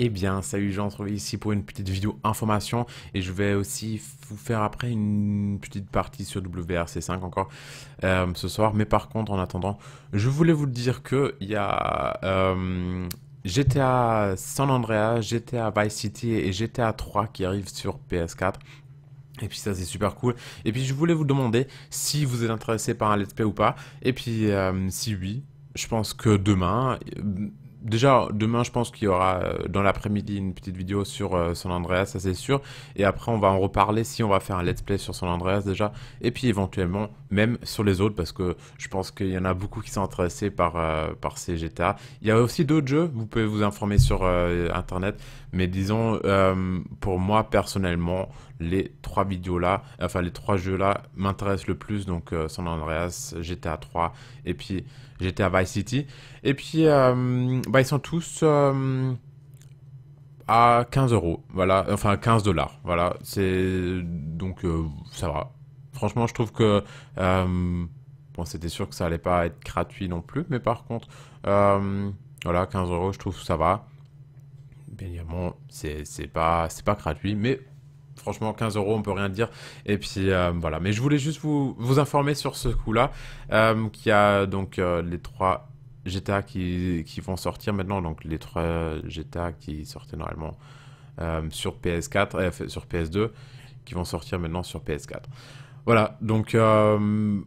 Eh bien, salut Jean, vous retrouve ici pour une petite vidéo information et je vais aussi vous faire après une petite partie sur WRC5 encore euh, ce soir. Mais par contre, en attendant, je voulais vous dire que il y a euh, GTA San Andreas, GTA Vice City et GTA 3 qui arrivent sur PS4. Et puis ça c'est super cool. Et puis je voulais vous demander si vous êtes intéressé par un let's play ou pas. Et puis euh, si oui, je pense que demain déjà, demain, je pense qu'il y aura euh, dans l'après-midi une petite vidéo sur Son euh, San Andreas, ça c'est sûr. Et après, on va en reparler si on va faire un let's play sur San Andreas déjà. Et puis éventuellement, même sur les autres, parce que je pense qu'il y en a beaucoup qui sont intéressés par, euh, par ces GTA. Il y a aussi d'autres jeux, vous pouvez vous informer sur Internet. Mais disons, pour moi personnellement, les trois vidéos là, enfin les trois jeux là m'intéressent le plus, donc euh, San Andreas, GTA 3 et puis GTA Vice City. Et puis euh, bah, ils sont tous euh, à 15 euros, voilà, enfin 15 dollars, voilà, c'est donc ça va. Franchement, je trouve que bon, c'était sûr que ça allait pas être gratuit non plus, mais par contre, voilà, 15 euros, je trouve ça va bien évidemment, c'est pas, pas gratuit, mais franchement 15 euros on peut rien dire et puis euh, voilà mais je voulais juste vous, vous informer sur ce coup là euh, qui a donc euh, les trois GTA qui, vont sortir maintenant donc les trois GTA qui sortaient normalement sur PS4 sur PS2 qui vont sortir maintenant sur PS4 voilà donc comme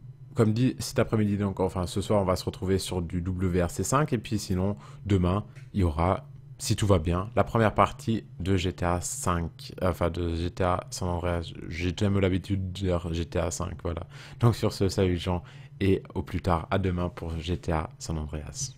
dit cet après-midi donc enfin ce soir on va se retrouver sur du WRC5 et puis sinon demain il y aura si tout va bien, la première partie de GTA 5, enfin de GTA San Andreas. J'ai jamais l'habitude de dire GTA 5, voilà. Donc sur ce, salut Jean, et au plus tard, à demain pour GTA San Andreas.